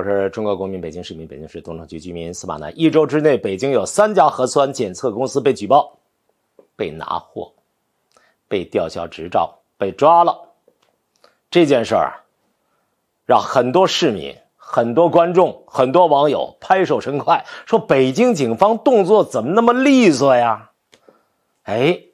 我是中国公民，北京市民，北京市东城区居民司马南。一周之内，北京有三家核酸检测公司被举报、被拿货、被吊销执照、被抓了。这件事儿让很多市民、很多观众、很多网友拍手称快，说北京警方动作怎么那么利索呀？哎。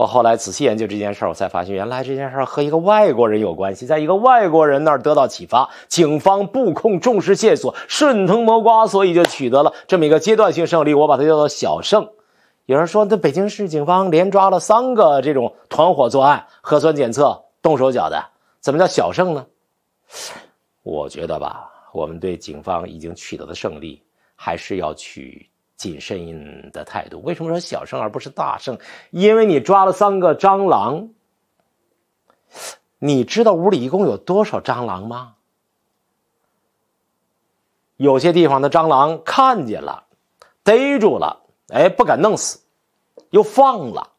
我后来仔细研究这件事儿，我才发现原来这件事儿和一个外国人有关系，在一个外国人那儿得到启发，警方布控重视线索，顺藤摸瓜，所以就取得了这么一个阶段性胜利。我把它叫做小胜。有人说，那北京市警方连抓了三个这种团伙作案、核酸检测动手脚的，怎么叫小胜呢？我觉得吧，我们对警方已经取得的胜利，还是要取谨慎的态度，为什么说小胜而不是大胜？因为你抓了三个蟑螂，你知道屋里一共有多少蟑螂吗？有些地方的蟑螂看见了，逮住了，哎，不敢弄死，又放了，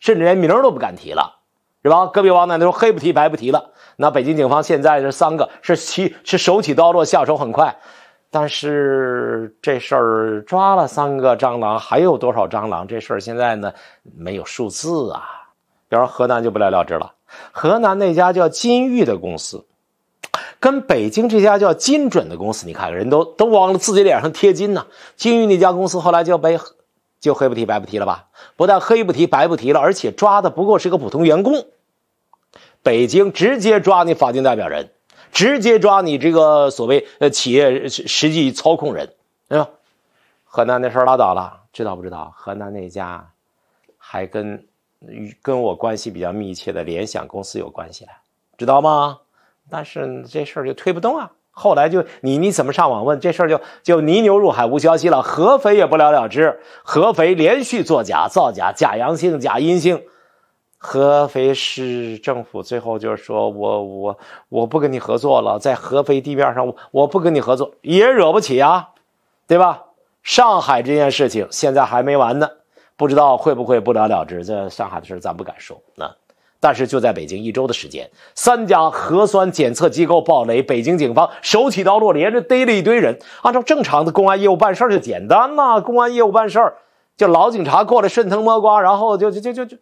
甚至连名都不敢提了，是吧？隔壁王奶奶说黑不提白不提了。那北京警方现在这三个，是起是手起刀落，下手很快。但是这事儿抓了三个蟑螂，还有多少蟑螂？这事儿现在呢没有数字啊。比方河南就不了了之了，河南那家叫金玉的公司，跟北京这家叫金准的公司，你看人都都往自己脸上贴金呢。金玉那家公司后来就被就黑不提白不提了吧？不但黑不提白不提了，而且抓的不过是个普通员工，北京直接抓你法定代表人。直接抓你这个所谓呃企业实际操控人，对吧？河南那事儿拉倒了，知道不知道？河南那家还跟跟我关系比较密切的联想公司有关系了，知道吗？但是这事儿就推不动啊。后来就你你怎么上网问这事儿就就泥牛入海无消息了。合肥也不了了之，合肥连续作假造假，假阳性假阴性。合肥市政府最后就是说，我我我不跟你合作了，在合肥地面上我我不跟你合作也惹不起啊，对吧？上海这件事情现在还没完呢，不知道会不会不了了之。这上海的事咱不敢说，啊，但是就在北京一周的时间，三家核酸检测机构暴雷，北京警方手起刀落，连着逮了一堆人。按照正常的公安业务办事就简单嘛，公安业务办事就老警察过来顺藤摸瓜，然后就就就就就。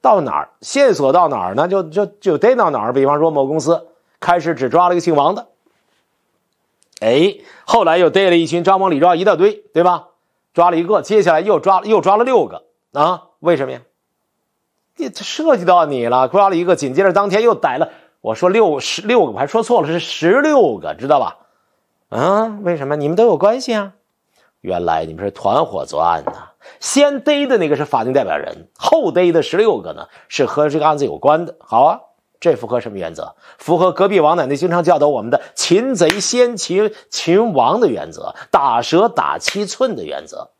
到哪儿线索到哪儿呢？就就就逮到哪儿。比方说某公司开始只抓了一个姓王的，哎，后来又逮了一群，张王李赵一大堆，对吧？抓了一个，接下来又抓了又抓了六个啊？为什么呀？这涉及到你了，抓了一个，紧接着当天又逮了，我说六十六个，我还说错了，是十六个，知道吧？啊，为什么？你们都有关系啊？原来你们是团伙作案呐！先逮的那个是法定代表人，后逮的十六个呢，是和这个案子有关的。好啊，这符合什么原则？符合隔壁王奶奶经常教导我们的“擒贼先擒擒王”的原则，“打蛇打七寸”的原则。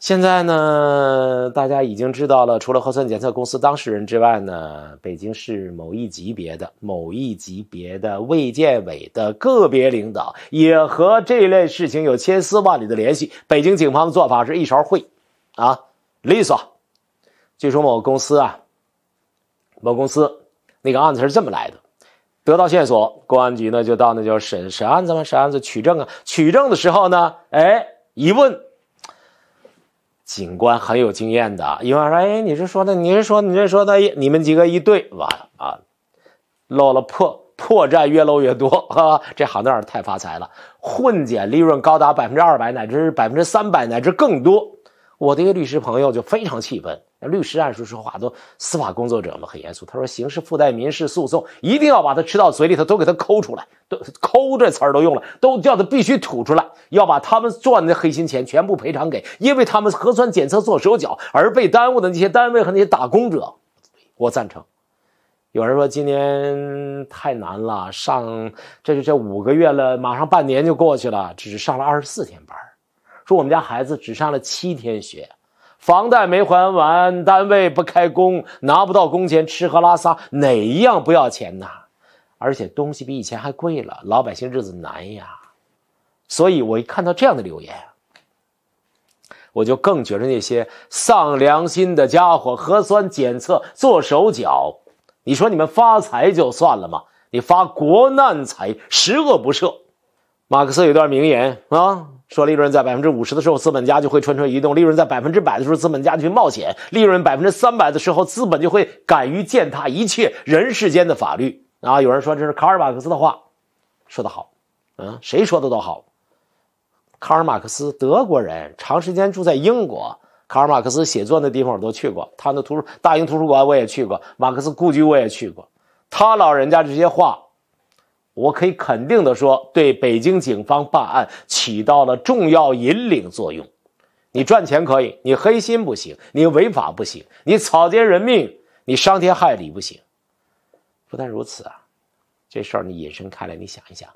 现在呢，大家已经知道了，除了核酸检测公司当事人之外呢，北京市某一级别的某一级别的卫健委的个别领导也和这类事情有千丝万缕的联系。北京警方的做法是一勺烩，啊，利索。据说某公司啊，某公司那个案子是这么来的，得到线索，公安局呢就到那叫审审案子嘛，审案子取证啊，取证的时候呢，哎，一问。警官很有经验的，一为说：“哎，你是说的？你是说你这说的？你们几个一对，完啊，露了破破绽，越露越多啊！这行当太发财了，混检利润高达百分之二百，乃至百分之三百，乃至更多。”我的一个律师朋友就非常气愤。律师、案说说话都司法工作者嘛，很严肃。他说：“刑事附带民事诉讼一定要把它吃到嘴里头，都给他抠出来，都抠这词儿都用了，都叫他必须吐出来，要把他们赚的黑心钱全部赔偿给，因为他们核酸检测做手脚而被耽误的那些单位和那些打工者。”我赞成。有人说今年太难了，上这就这五个月了，马上半年就过去了，只上了二十四天班儿，说我们家孩子只上了七天学。房贷没还完，单位不开工，拿不到工钱，吃喝拉撒哪一样不要钱呐？而且东西比以前还贵了，老百姓日子难呀。所以我一看到这样的留言，我就更觉得那些丧良心的家伙，核酸检测做手脚。你说你们发财就算了吗？你发国难财，十恶不赦。马克思有段名言啊，说利润在百分之五十的时候，资本家就会蠢蠢欲动；利润在百分之百的时候，资本家就去冒险；利润百分之三百的时候，资本就会敢于践踏一切人世间的法律。啊，有人说这是卡尔马克思的话，说得好，嗯，谁说的都好。卡尔马克思，德国人，长时间住在英国。卡尔马克思写作的地方我都去过，他的图书大英图书馆我也去过，马克思故居我也去过，他老人家这些话。我可以肯定的说，对北京警方办案起到了重要引领作用。你赚钱可以，你黑心不行，你违法不行，你草菅人命，你伤天害理不行。不但如此啊，这事儿你引申开来，你想一想，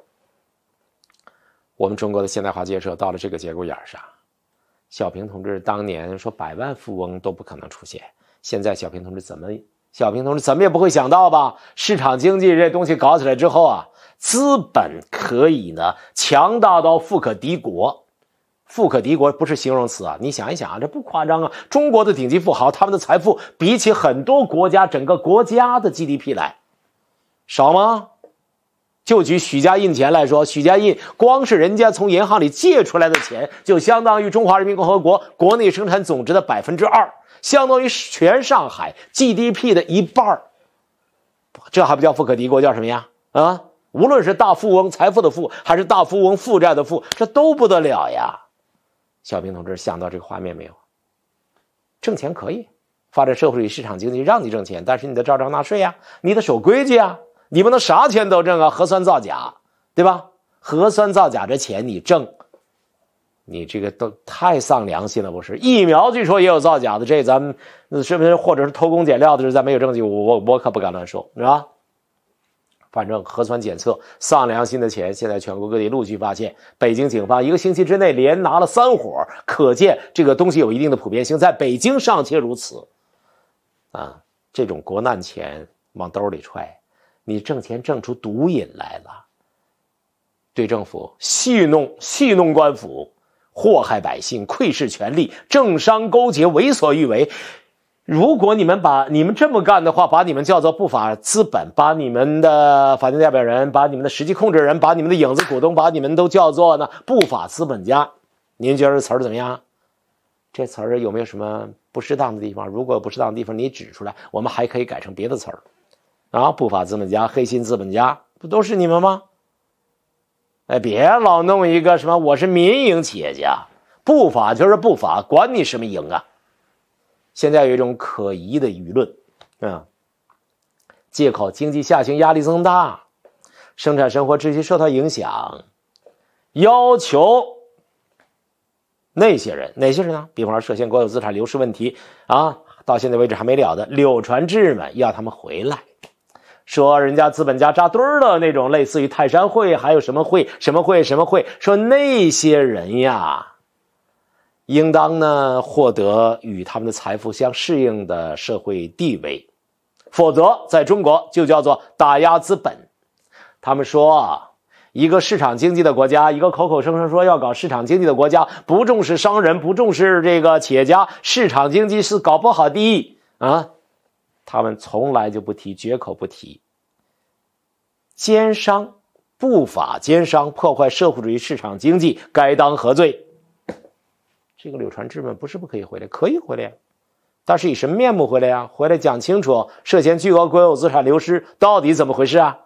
我们中国的现代化建设到了这个节骨眼上，小平同志当年说百万富翁都不可能出现，现在小平同志怎么？小平同志怎么也不会想到吧？市场经济这东西搞起来之后啊，资本可以呢强大到富可敌国，富可敌国不是形容词啊！你想一想啊，这不夸张啊！中国的顶级富豪他们的财富比起很多国家整个国家的 GDP 来，少吗？就举许家印钱来说，许家印光是人家从银行里借出来的钱，就相当于中华人民共和国国内生产总值的百分之二，相当于全上海 GDP 的一半这还不叫富可敌国，叫什么呀？啊，无论是大富翁财富的富，还是大富翁负债的富，这都不得了呀！小平同志想到这个画面没有？挣钱可以，发展社会主义市场经济让你挣钱，但是你得照章纳税呀，你得守规矩呀。你不能啥钱都挣啊！核酸造假，对吧？核酸造假这钱你挣，你这个都太丧良心了，不是？疫苗据说也有造假的，这咱们是不是或者是偷工减料的？这咱没有证据，我我我可不敢乱说，是吧？反正核酸检测丧良心的钱，现在全国各地陆续发现，北京警方一个星期之内连拿了三伙，可见这个东西有一定的普遍性，在北京尚且如此，啊，这种国难钱往兜里揣。你挣钱挣出毒瘾来了，对政府戏弄戏弄官府，祸害百姓，窥视权力，政商勾结，为所欲为。如果你们把你们这么干的话，把你们叫做不法资本，把你们的法定代表人，把你们的实际控制人，把你们的影子股东，把你们都叫做呢不法资本家。您觉得这词儿怎么样？这词儿有没有什么不适当的地方？如果不适当的地方，你指出来，我们还可以改成别的词儿。啊，不法资本家、黑心资本家，不都是你们吗？哎，别老弄一个什么我是民营企业家，不法就是不法，管你什么营啊！现在有一种可疑的舆论，嗯，借口经济下行压力增大，生产生活秩序受到影响，要求那些人，哪些人呢？比方说涉嫌国有资产流失问题啊，到现在为止还没了的柳传志们，要他们回来。说人家资本家扎堆儿的那种，类似于泰山会，还有什么会、什么会、什么会？说那些人呀，应当呢获得与他们的财富相适应的社会地位，否则在中国就叫做打压资本。他们说，一个市场经济的国家，一个口口声声说要搞市场经济的国家，不重视商人，不重视这个企业家，市场经济是搞不好的啊。他们从来就不提，绝口不提。奸商，不法奸商破坏社会主义市场经济，该当何罪？这个柳传志们不是不可以回来，可以回来呀，但是以什么面目回来呀？回来讲清楚，涉嫌巨额国有资产流失，到底怎么回事啊？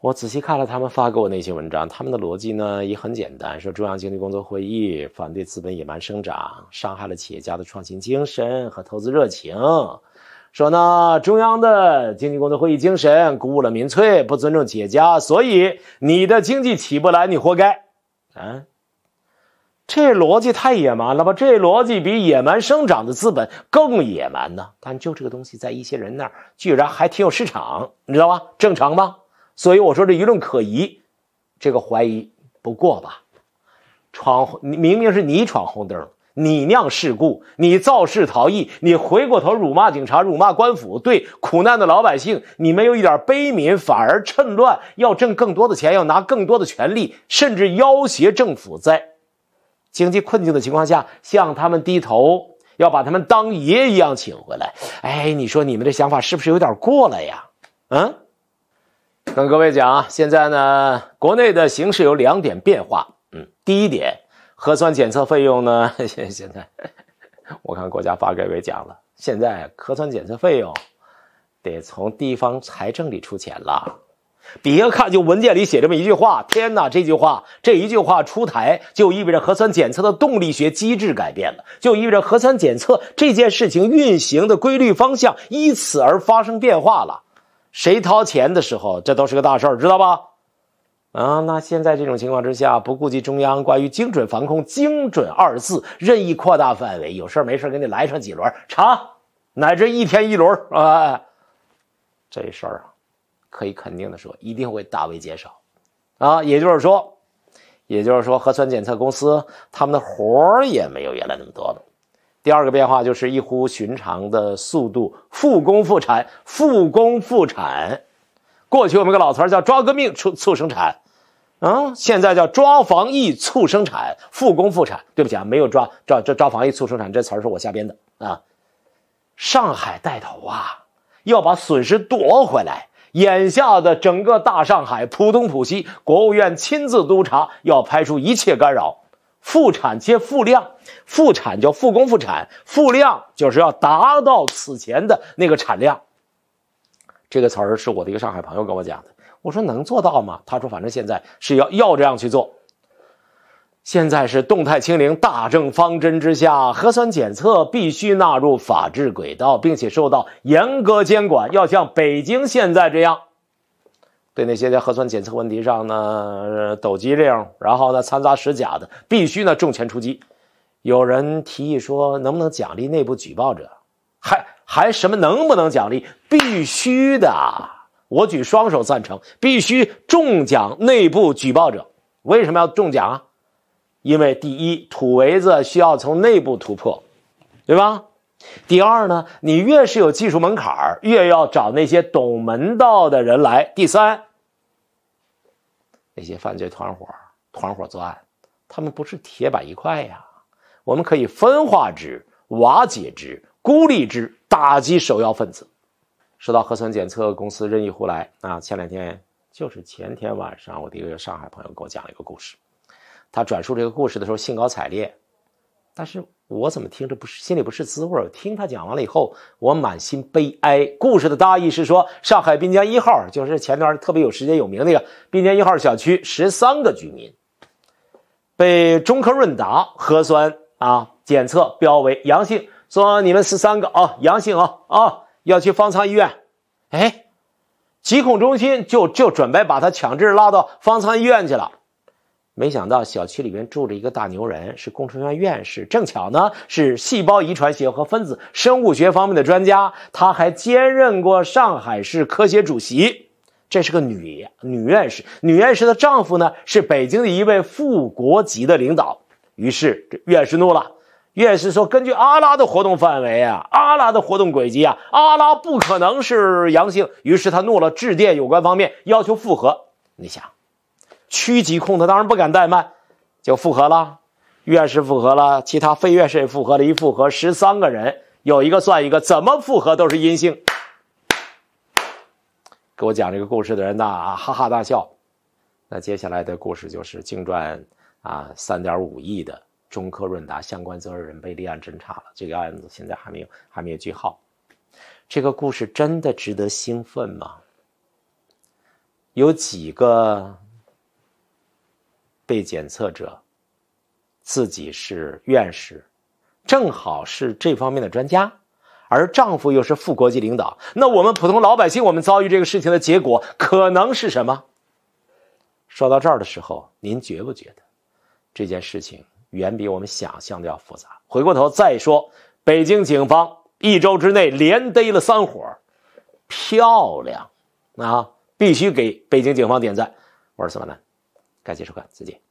我仔细看了他们发给我那些文章，他们的逻辑呢也很简单，说中央经济工作会议反对资本野蛮生长，伤害了企业家的创新精神和投资热情。说呢，中央的经济工作会议精神鼓舞了民粹，不尊重企业家，所以你的经济起不来，你活该。啊，这逻辑太野蛮了吧？这逻辑比野蛮生长的资本更野蛮呢。但就这个东西，在一些人那儿居然还挺有市场，你知道吧？正常吧？所以我说这舆论可疑，这个怀疑不过吧？闯明明是你闯红灯。你酿事故，你肇事逃逸，你回过头辱骂警察、辱骂官府，对苦难的老百姓，你没有一点悲悯，反而趁乱要挣更多的钱，要拿更多的权利，甚至要挟政府，在经济困境的情况下向他们低头，要把他们当爷一样请回来。哎，你说你们这想法是不是有点过了呀？嗯，跟各位讲啊，现在呢，国内的形势有两点变化，嗯，第一点。核酸检测费用呢？现现在，我看国家发改委讲了，现在核酸检测费用得从地方财政里出钱了。别看就文件里写这么一句话，天哪，这句话这一句话出台就意味着核酸检测的动力学机制改变了，就意味着核酸检测这件事情运行的规律方向依此而发生变化了。谁掏钱的时候，这都是个大事儿，知道吧？啊，那现在这种情况之下，不顾及中央关于精准防控“精准”二字，任意扩大范围，有事没事给你来上几轮查，乃至一天一轮啊，这事儿啊，可以肯定的说，一定会大为减少。啊，也就是说，也就是说，核酸检测公司他们的活儿也没有原来那么多了。第二个变化就是异乎寻常的速度复工复产、复工复产。过去我们个老词儿叫抓革命促促生产。啊，现在叫抓防疫促生产、复工复产。对不起啊，没有抓抓抓抓防疫促生产这词儿是我瞎编的啊。上海带头啊，要把损失夺回来。眼下的整个大上海，浦东、浦西，国务院亲自督查，要排除一切干扰，复产接复量。复产叫复工复产，复量就是要达到此前的那个产量。这个词儿是我的一个上海朋友跟我讲的。我说能做到吗？他说，反正现在是要要这样去做。现在是动态清零大政方针之下，核酸检测必须纳入法治轨道，并且受到严格监管。要像北京现在这样，对那些在核酸检测问题上呢抖机灵，然后呢掺杂使假的，必须呢重拳出击。有人提议说，能不能奖励内部举报者？还还什么能不能奖励？必须的。我举双手赞成，必须中奖内部举报者。为什么要中奖啊？因为第一，土围子需要从内部突破，对吧？第二呢，你越是有技术门槛越要找那些懂门道的人来。第三，那些犯罪团伙团伙作案，他们不是铁板一块呀。我们可以分化之、瓦解之、孤立之，打击首要分子。说到核酸检测公司任意胡来啊，前两天就是前天晚上，我的一个上海朋友给我讲了一个故事。他转述这个故事的时候兴高采烈，但是我怎么听着不是心里不是滋味？听他讲完了以后，我满心悲哀。故事的大意是说，上海滨江一号就是前段特别有时间有名那个滨江一号小区，十三个居民被中科润达核酸啊检测标为阳性，说你们十三个啊阳性啊啊。要去方舱医院，哎，疾控中心就就准备把他强制拉到方舱医院去了，没想到小区里面住着一个大牛人，是工程院院士，正巧呢是细胞遗传学和分子生物学方面的专家，他还兼任过上海市科协主席，这是个女女院士，女院士的丈夫呢是北京的一位副国级的领导，于是这院士怒了。院士说：“根据阿拉的活动范围啊，阿拉的活动轨迹啊，阿拉不可能是阳性。”于是他怒了，致电有关方面要求复核。你想，区级控他当然不敢怠慢，就复核了。院士复核了，其他非院士也复核了，一复核十三个人有一个算一个，怎么复核都是阴性。给我讲这个故事的人呐，哈哈大笑。那接下来的故事就是净赚啊三点五亿的。中科润达相关责任人被立案侦查了，这个案子现在还没有还没有句号。这个故事真的值得兴奋吗？有几个被检测者自己是院士，正好是这方面的专家，而丈夫又是副国级领导，那我们普通老百姓，我们遭遇这个事情的结果可能是什么？说到这儿的时候，您觉不觉得这件事情？远比我们想象的要复杂。回过头再说，北京警方一周之内连逮了三伙，漂亮啊！必须给北京警方点赞。我是司马南，感谢收看，再见。